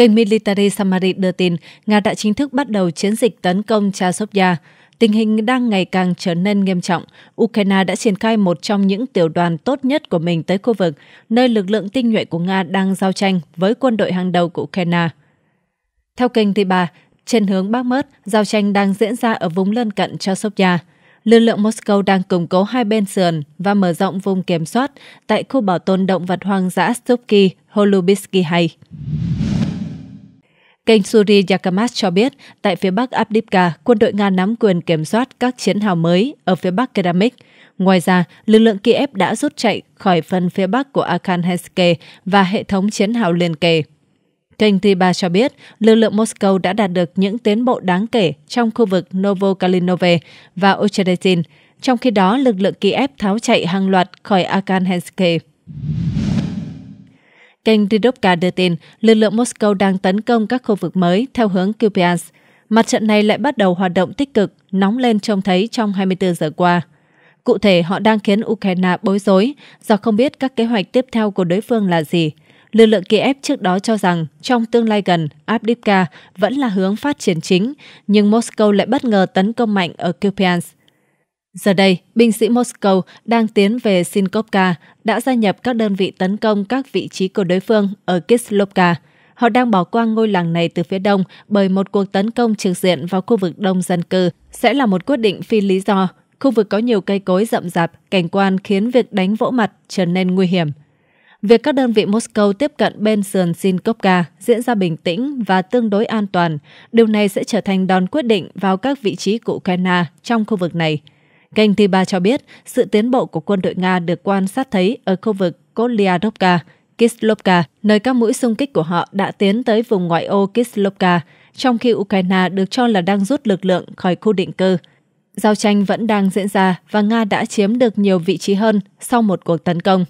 Kênh Military Summary đưa tin, Nga đã chính thức bắt đầu chiến dịch tấn công Chasovia. Tình hình đang ngày càng trở nên nghiêm trọng. Ukraine đã triển khai một trong những tiểu đoàn tốt nhất của mình tới khu vực, nơi lực lượng tinh nhuệ của Nga đang giao tranh với quân đội hàng đầu của Ukraine. Theo kênh Tiba, trên hướng Bắc Mớt, giao tranh đang diễn ra ở vùng lân cận Chasovia. Lực lượng Moscow đang củng cố hai bên sườn và mở rộng vùng kiểm soát tại khu bảo tồn động vật hoang dã Stupki, holubisky hay. Kênh Suri Yakamas cho biết, tại phía bắc Abdibka, quân đội Nga nắm quyền kiểm soát các chiến hào mới ở phía bắc Keramik. Ngoài ra, lực lượng Kiev đã rút chạy khỏi phần phía bắc của Akhanheske và hệ thống chiến hào liền kề. Kênh Tiba cho biết, lực lượng Moscow đã đạt được những tiến bộ đáng kể trong khu vực Novokalinove và Ocheretin, trong khi đó lực lượng Kiev tháo chạy hàng loạt khỏi Akhanheske. Kênh Ridovka đưa tin lực lượng Moscow đang tấn công các khu vực mới theo hướng Kupiansk. Mặt trận này lại bắt đầu hoạt động tích cực, nóng lên trông thấy trong 24 giờ qua. Cụ thể, họ đang khiến Ukraine bối rối do không biết các kế hoạch tiếp theo của đối phương là gì. Lực lượng Kiev trước đó cho rằng trong tương lai gần, Avdiivka vẫn là hướng phát triển chính, nhưng Moscow lại bất ngờ tấn công mạnh ở Kupiansk. Giờ đây, binh sĩ Moscow đang tiến về Sinkovka, đã gia nhập các đơn vị tấn công các vị trí của đối phương ở Kislovka. Họ đang bỏ qua ngôi làng này từ phía đông bởi một cuộc tấn công trực diện vào khu vực đông dân cư sẽ là một quyết định phi lý do. Khu vực có nhiều cây cối rậm rạp, cảnh quan khiến việc đánh vỗ mặt trở nên nguy hiểm. Việc các đơn vị Moscow tiếp cận bên sườn Sinkovka diễn ra bình tĩnh và tương đối an toàn, điều này sẽ trở thành đòn quyết định vào các vị trí của Ukraine trong khu vực này – Kênh Tiba cho biết sự tiến bộ của quân đội Nga được quan sát thấy ở khu vực Kolyadovka, Kislovka, nơi các mũi xung kích của họ đã tiến tới vùng ngoại ô Kislovka, trong khi Ukraine được cho là đang rút lực lượng khỏi khu định cư. Giao tranh vẫn đang diễn ra và Nga đã chiếm được nhiều vị trí hơn sau một cuộc tấn công.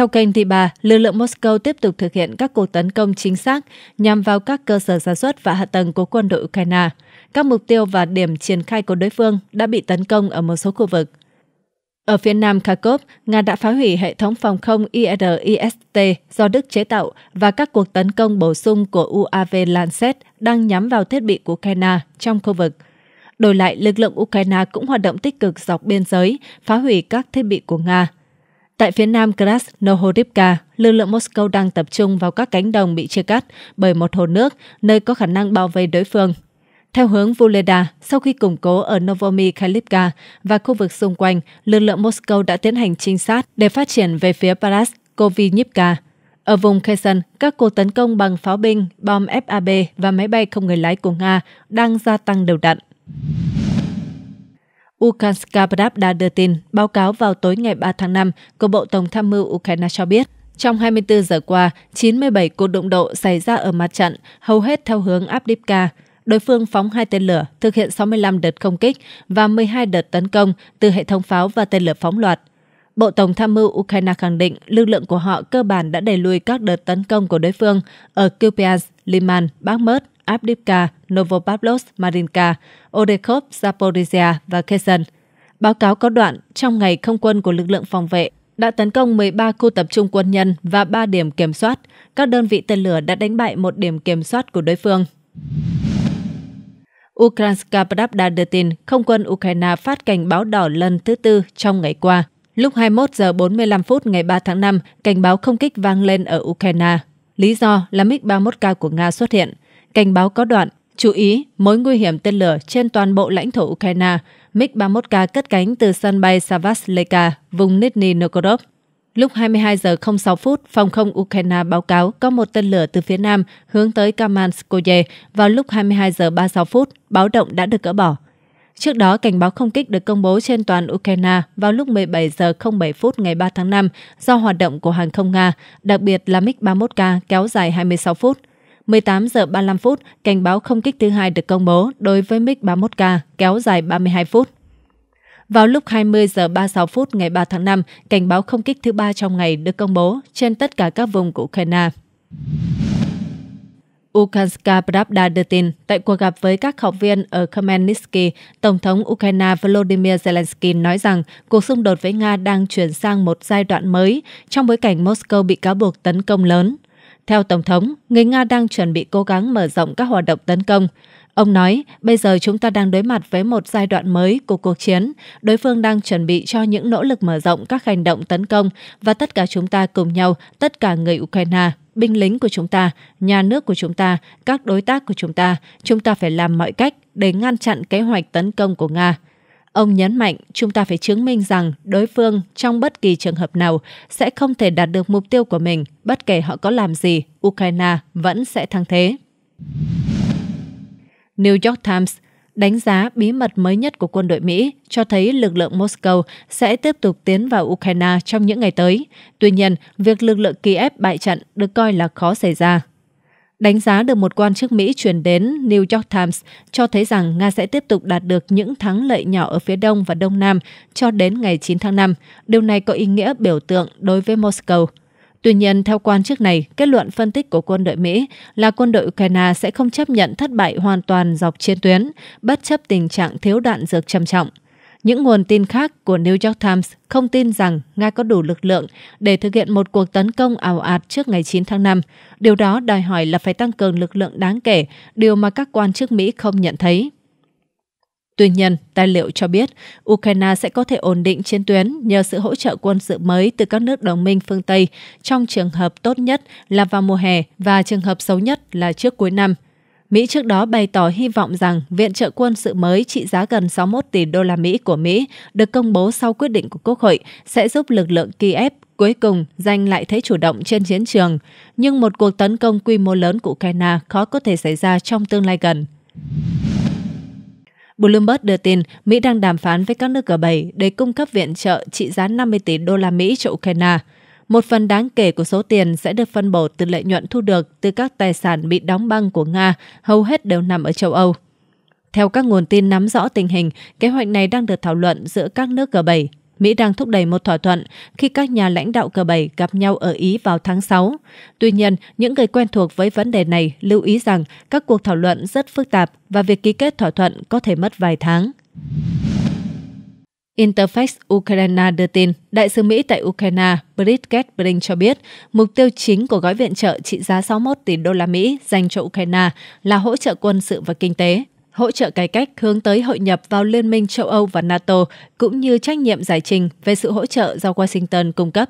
Theo kênh Thị Bà, lực lượng Moscow tiếp tục thực hiện các cuộc tấn công chính xác nhằm vào các cơ sở sản xuất và hạ tầng của quân đội Ukraine. Các mục tiêu và điểm triển khai của đối phương đã bị tấn công ở một số khu vực. Ở phía nam Kharkov, Nga đã phá hủy hệ thống phòng không IRIST do Đức chế tạo và các cuộc tấn công bổ sung của UAV Lancet đang nhắm vào thiết bị của Ukraine trong khu vực. Đổi lại, lực lượng Ukraine cũng hoạt động tích cực dọc biên giới, phá hủy các thiết bị của Nga. Tại phía nam Krasnohorivka, lực lượng Moscow đang tập trung vào các cánh đồng bị chia cắt bởi một hồ nước nơi có khả năng bao vây đối phương. Theo hướng Vuleda, sau khi củng cố ở Novomi Khalivka và khu vực xung quanh, lực lượng Moscow đã tiến hành trinh sát để phát triển về phía Paraskovivka. Ở vùng Kherson, các cuộc tấn công bằng pháo binh, bom FAB và máy bay không người lái của Nga đang gia tăng đều đặn. Ukanska Pravda đưa tin, báo cáo vào tối ngày 3 tháng 5 của Bộ Tổng tham mưu Ukraine cho biết, trong 24 giờ qua, 97 cuộc đụng độ xảy ra ở mặt trận, hầu hết theo hướng Abdivka. Đối phương phóng hai tên lửa, thực hiện 65 đợt không kích và 12 đợt tấn công từ hệ thống pháo và tên lửa phóng loạt. Bộ Tổng tham mưu Ukraine khẳng định lực lượng của họ cơ bản đã đẩy lùi các đợt tấn công của đối phương ở Kupiansk, Liman, Bakhmut Avdivka, Novopavlovsk, Marinka, Odekhov, Zaporizhia và Kherson. Báo cáo có đoạn, trong ngày không quân của lực lượng phòng vệ đã tấn công 13 khu tập trung quân nhân và 3 điểm kiểm soát. Các đơn vị tên lửa đã đánh bại một điểm kiểm soát của đối phương. Ukrainska Pravda đưa tin không quân Ukraine phát cảnh báo đỏ lần thứ tư trong ngày qua. Lúc 21 giờ 45 phút ngày 3 tháng 5, cảnh báo không kích vang lên ở Ukraine. Lý do là MiG-31K của Nga xuất hiện cảnh báo có đoạn Chú ý, mối nguy hiểm tên lửa trên toàn bộ lãnh thổ Ukraine, MiG-31K cất cánh từ sân bay Savasleka, vùng Nizhny Novgorod. Lúc 22 giờ 06 phút, phòng không Ukraine báo cáo có một tên lửa từ phía nam hướng tới Kamanskoye vào lúc 22 giờ 36 phút, báo động đã được gỡ bỏ. Trước đó, cảnh báo không kích được công bố trên toàn Ukraine vào lúc 17 giờ 07 phút ngày 3 tháng 5 do hoạt động của hàng không Nga, đặc biệt là MiG-31K kéo dài 26 phút – 18 giờ 35 phút, cảnh báo không kích thứ hai được công bố đối với MiG-31K kéo dài 32 phút. Vào lúc 20 giờ 36 phút ngày 3 tháng 5, cảnh báo không kích thứ ba trong ngày được công bố trên tất cả các vùng của Ukraine. Ukanska Pravda đưa tin, tại cuộc gặp với các học viên ở Khmelnytsky, Tổng thống Ukraine Volodymyr Zelensky nói rằng cuộc xung đột với Nga đang chuyển sang một giai đoạn mới trong bối cảnh Moscow bị cáo buộc tấn công lớn. Theo Tổng thống, người Nga đang chuẩn bị cố gắng mở rộng các hoạt động tấn công. Ông nói, bây giờ chúng ta đang đối mặt với một giai đoạn mới của cuộc chiến. Đối phương đang chuẩn bị cho những nỗ lực mở rộng các hành động tấn công và tất cả chúng ta cùng nhau, tất cả người Ukraine, binh lính của chúng ta, nhà nước của chúng ta, các đối tác của chúng ta, chúng ta phải làm mọi cách để ngăn chặn kế hoạch tấn công của Nga. Ông nhấn mạnh chúng ta phải chứng minh rằng đối phương trong bất kỳ trường hợp nào sẽ không thể đạt được mục tiêu của mình, bất kể họ có làm gì, Ukraine vẫn sẽ thắng thế. New York Times đánh giá bí mật mới nhất của quân đội Mỹ cho thấy lực lượng Moscow sẽ tiếp tục tiến vào Ukraine trong những ngày tới. Tuy nhiên, việc lực lượng Kiev bại trận được coi là khó xảy ra. Đánh giá được một quan chức Mỹ chuyển đến New York Times cho thấy rằng Nga sẽ tiếp tục đạt được những thắng lợi nhỏ ở phía Đông và Đông Nam cho đến ngày 9 tháng 5. Điều này có ý nghĩa biểu tượng đối với Moscow. Tuy nhiên, theo quan chức này, kết luận phân tích của quân đội Mỹ là quân đội Ukraine sẽ không chấp nhận thất bại hoàn toàn dọc trên tuyến, bất chấp tình trạng thiếu đạn dược trầm trọng. Những nguồn tin khác của New York Times không tin rằng Nga có đủ lực lượng để thực hiện một cuộc tấn công ảo ạt trước ngày 9 tháng 5. Điều đó đòi hỏi là phải tăng cường lực lượng đáng kể, điều mà các quan chức Mỹ không nhận thấy. Tuy nhiên, tài liệu cho biết Ukraine sẽ có thể ổn định chiến tuyến nhờ sự hỗ trợ quân sự mới từ các nước đồng minh phương Tây trong trường hợp tốt nhất là vào mùa hè và trường hợp xấu nhất là trước cuối năm – Mỹ trước đó bày tỏ hy vọng rằng viện trợ quân sự mới trị giá gần 61 tỷ đô la Mỹ của Mỹ được công bố sau quyết định của Quốc hội sẽ giúp lực lượng Kiev cuối cùng giành lại thế chủ động trên chiến trường, nhưng một cuộc tấn công quy mô lớn của Ukraine khó có thể xảy ra trong tương lai gần. Bloomberg đưa tin Mỹ đang đàm phán với các nước G7 để cung cấp viện trợ trị giá 50 tỷ đô la Mỹ cho Ukraine – một phần đáng kể của số tiền sẽ được phân bổ từ lợi nhuận thu được từ các tài sản bị đóng băng của Nga, hầu hết đều nằm ở châu Âu. Theo các nguồn tin nắm rõ tình hình, kế hoạch này đang được thảo luận giữa các nước G7. Mỹ đang thúc đẩy một thỏa thuận khi các nhà lãnh đạo G7 gặp nhau ở Ý vào tháng 6. Tuy nhiên, những người quen thuộc với vấn đề này lưu ý rằng các cuộc thảo luận rất phức tạp và việc ký kết thỏa thuận có thể mất vài tháng. Interfax Ukraine đưa tin, Đại sứ Mỹ tại Ukraine Bridget Brink cho biết, mục tiêu chính của gói viện trợ trị giá 61 tỷ đô la Mỹ dành cho Ukraine là hỗ trợ quân sự và kinh tế, hỗ trợ cải cách hướng tới hội nhập vào Liên minh châu Âu và NATO, cũng như trách nhiệm giải trình về sự hỗ trợ do Washington cung cấp.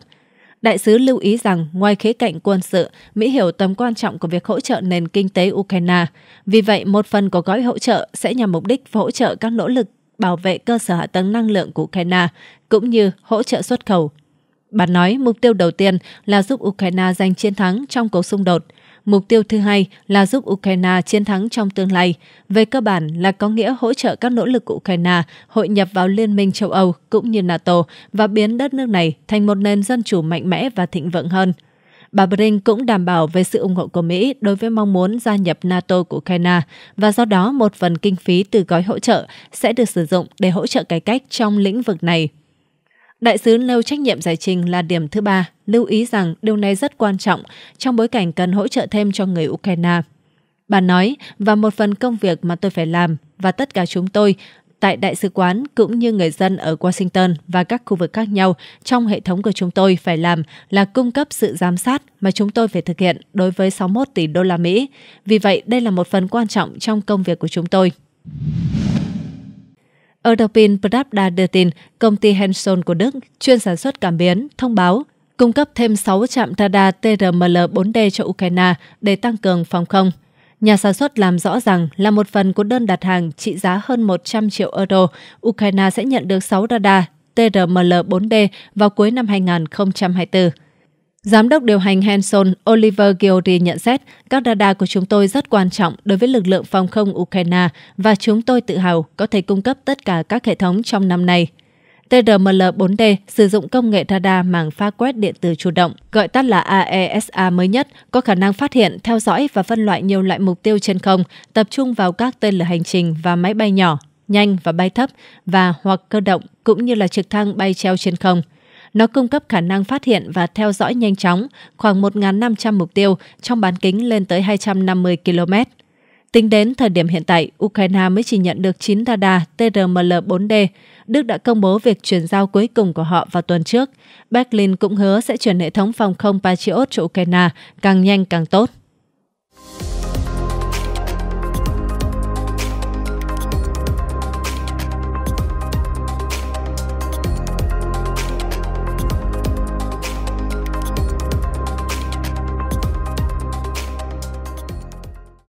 Đại sứ lưu ý rằng, ngoài khía cạnh quân sự, Mỹ hiểu tầm quan trọng của việc hỗ trợ nền kinh tế Ukraine. Vì vậy, một phần của gói hỗ trợ sẽ nhằm mục đích hỗ trợ các nỗ lực bảo vệ cơ sở hạ tầng năng lượng của Ukraine cũng như hỗ trợ xuất khẩu. Bà nói mục tiêu đầu tiên là giúp Ukraine giành chiến thắng trong cuộc xung đột. Mục tiêu thứ hai là giúp Ukraine chiến thắng trong tương lai. Về cơ bản là có nghĩa hỗ trợ các nỗ lực của Ukraine hội nhập vào Liên minh châu Âu cũng như NATO và biến đất nước này thành một nền dân chủ mạnh mẽ và thịnh vượng hơn – Bà Brink cũng đảm bảo về sự ủng hộ của Mỹ đối với mong muốn gia nhập NATO của Ukraine và do đó một phần kinh phí từ gói hỗ trợ sẽ được sử dụng để hỗ trợ cải cách trong lĩnh vực này. Đại sứ nêu trách nhiệm giải trình là điểm thứ ba, lưu ý rằng điều này rất quan trọng trong bối cảnh cần hỗ trợ thêm cho người Ukraine. Bà nói, và một phần công việc mà tôi phải làm và tất cả chúng tôi tại Đại sứ quán cũng như người dân ở Washington và các khu vực khác nhau trong hệ thống của chúng tôi phải làm là cung cấp sự giám sát mà chúng tôi phải thực hiện đối với 61 tỷ đô la Mỹ. Vì vậy, đây là một phần quan trọng trong công việc của chúng tôi. Europin Pravda đưa tin, công ty Henson của Đức chuyên sản xuất cảm biến thông báo cung cấp thêm 6 trạm radar TRML-4D cho Ukraine để tăng cường phòng không. Nhà sản xuất làm rõ rằng là một phần của đơn đặt hàng trị giá hơn 100 triệu euro, Ukraine sẽ nhận được 6 radar TRML-4D vào cuối năm 2024. Giám đốc điều hành Hanson Oliver Giori nhận xét, các radar của chúng tôi rất quan trọng đối với lực lượng phòng không Ukraine và chúng tôi tự hào có thể cung cấp tất cả các hệ thống trong năm nay. TRML-4D sử dụng công nghệ radar màng pha quét điện tử chủ động, gọi tắt là AESA e mới nhất, có khả năng phát hiện, theo dõi và phân loại nhiều loại mục tiêu trên không, tập trung vào các tên lửa hành trình và máy bay nhỏ, nhanh và bay thấp và hoặc cơ động cũng như là trực thăng bay treo trên không. Nó cung cấp khả năng phát hiện và theo dõi nhanh chóng khoảng 1.500 mục tiêu trong bán kính lên tới 250 km. Tính đến thời điểm hiện tại, Ukraine mới chỉ nhận được 9 radar TRML-4D, Đức đã công bố việc chuyển giao cuối cùng của họ vào tuần trước. Berlin cũng hứa sẽ chuyển hệ thống phòng không Patriot cho Ukraine càng nhanh càng tốt.